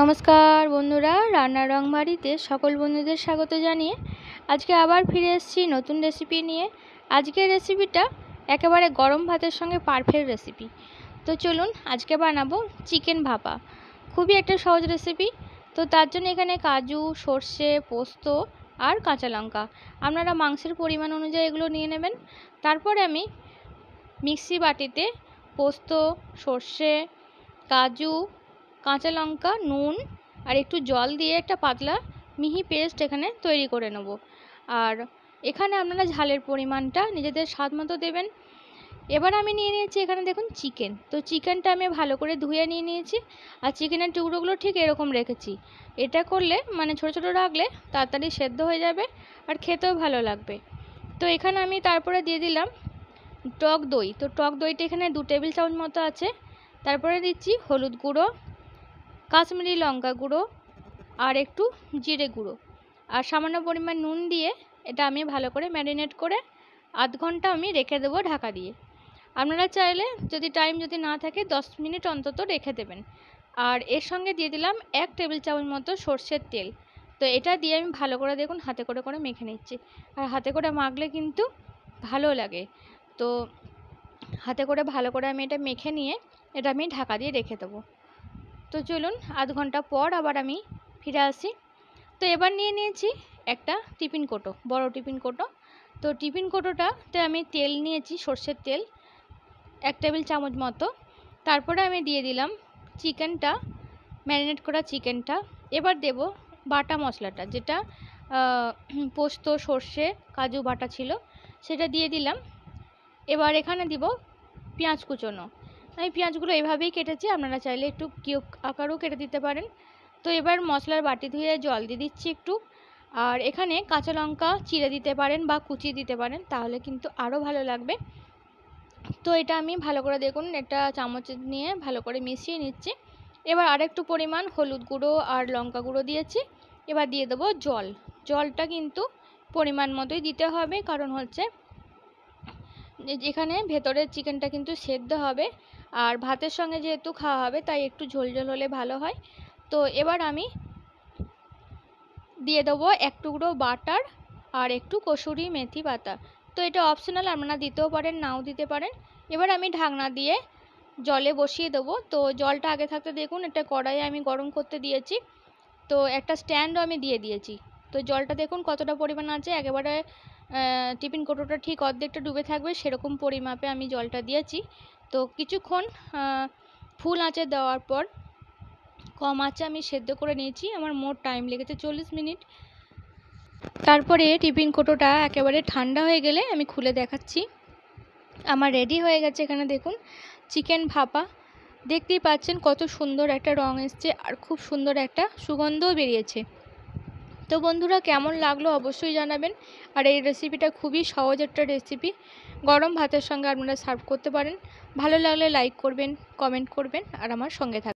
নমস্কার বন্ধুরা রান্নার রং বাড়িতে সকল বন্ধুদের স্বাগত জানিয়ে আজকে আবার ফিরে এসেছি নতুন রেসিপি নিয়ে আজকের রেসিপিটা একেবারে গরম ভাতের সঙ্গে পারফেক্ট রেসিপি তো চলুন আজকে বানাবো চিকেন ভাপা খুবই একটা সহজ রেসিপি তো তার জন্য এখানে কাজু সর্ষে পোস্ত আর কাঁচা লঙ্কা আপনারা মাংসের পরিমাণ অনুযায়ী এগুলো নিয়ে নেবেন তারপরে আমি মিক্সি বাটিতে পোস্ত সর্ষে কাজু কাঁচা লঙ্কা নুন আর একটু জল দিয়ে একটা পাতলা মিহি পেস্ট এখানে তৈরি করে নেব আর এখানে আপনারা ঝালের পরিমাণটা নিজেদের স্বাদ মতো দেবেন এবার আমি নিয়ে নিয়েছি এখানে দেখুন চিকেন তো চিকেনটা আমি ভালো করে ধুয়ে নিয়ে নিয়েছি আর চিকেনের টুকরোগুলো ঠিক এরকম রেখেছি এটা করলে মানে ছোট ছোট রাখলে তাড়াতাড়ি সেদ্ধ হয়ে যাবে আর খেতেও ভালো লাগবে তো এখানে আমি তারপরে দিয়ে দিলাম টক দই তো টক দইটা এখানে দু টেবিল চামচ মতো আছে তারপরে দিচ্ছি হলুদ গুঁড়ো কাশ্মীরি লঙ্কা গুঁড়ো আর একটু জিরে গুঁড়ো আর সামান্য পরিমাণ নুন দিয়ে এটা আমি ভালো করে ম্যারিনেট করে আধ ঘন্টা আমি রেখে দেবো ঢাকা দিয়ে আপনারা চাইলে যদি টাইম যদি না থাকে দশ মিনিট অন্তত রেখে দেবেন আর এর সঙ্গে দিয়ে দিলাম এক টেবিল চামচ মতো সর্ষের তেল তো এটা দিয়ে আমি ভালো করে দেখুন হাতে করে করে মেখে নিচ্ছি আর হাতে করে মাখলে কিন্তু ভালো লাগে তো হাতে করে ভালো করে আমি এটা মেখে নিয়ে এটা আমি ঢাকা দিয়ে রেখে দেবো তো চলুন আধ ঘন্টা পর আবার আমি ফিরে আসি তো এবার নিয়ে নিয়েছি একটা টিফিন কোটো বড় টিফিন কোটো তো টিফিন কোটোটাতে আমি তেল নিয়েছি সর্ষের তেল এক টেবিল চামচ মতো তারপরে আমি দিয়ে দিলাম চিকেনটা ম্যারিনেট করা চিকেনটা এবার দেব বাটা মশলাটা যেটা পোস্ত সর্ষে কাজু বাটা ছিল সেটা দিয়ে দিলাম এবার এখানে দিব পেঁয়াজ কুচোনো আমি পেঁয়াজগুলো এভাবেই কেটেছি আপনারা চাইলে একটু কিউব আকারও কেটে দিতে পারেন তো এবার মশলার বাটি ধুয়ে জল দিয়ে দিচ্ছি একটু আর এখানে কাঁচা লঙ্কা চিড়ে দিতে পারেন বা কুচিয়ে দিতে পারেন তাহলে কিন্তু আরও ভালো লাগবে তো এটা আমি ভালো করে দেখুন একটা চামচ নিয়ে ভালো করে মিশিয়ে নিচ্ছি এবার আরেকটু পরিমাণ হলুদ গুঁড়ো আর লঙ্কা গুঁড়ো দিয়েছি এবার দিয়ে দেবো জল জলটা কিন্তু পরিমাণ মতোই দিতে হবে কারণ হচ্ছে এখানে ভেতরের চিকেনটা কিন্তু সেদ্ধ হবে আর ভাতের সঙ্গে যেহেতু খাওয়া হবে তাই একটু ঝোল ঝোল হলে ভালো হয় তো এবার আমি দিয়ে দেবো এক টুকরো বাটার আর একটু কসুরি মেথি পাতা তো এটা অপশনাল আপনারা দিতেও পারেন নাও দিতে পারেন এবার আমি ঢাকনা দিয়ে জলে বসিয়ে দেবো তো জলটা আগে থাকতে দেখুন একটা কড়াইয়ে আমি গরম করতে দিয়েছি তো একটা স্ট্যান্ডও আমি দিয়ে দিয়েছি তো জলটা দেখুন কতটা পরিমাণ আছে একেবারে টিফিন কোটোটা ঠিক অর্ধেকটা ডুবে থাকবে সেরকম পরিমাপে আমি জলটা দিয়েছি তো কিছুক্ষণ ফুল আঁচে দেওয়ার পর কম আঁচে আমি সেদ্ধ করে নিয়েছি আমার মোট টাইম লেগেছে চল্লিশ মিনিট তারপরে টিফিন কোটোটা একেবারে ঠান্ডা হয়ে গেলে আমি খুলে দেখাচ্ছি আমার রেডি হয়ে গেছে এখানে দেখুন চিকেন ভাপা দেখতেই পাচ্ছেন কত সুন্দর একটা রং এসছে আর খুব সুন্দর একটা সুগন্ধও বেরিয়েছে তো বন্ধুরা কেমন লাগলো অবশ্যই জানাবেন আর এই রেসিপিটা খুবই সহজ একটা রেসিপি গরম ভাতের সঙ্গে আপনারা সার্ভ করতে পারেন ভালো লাগলে লাইক করবেন কমেন্ট করবেন আর আমার সঙ্গে থাকবেন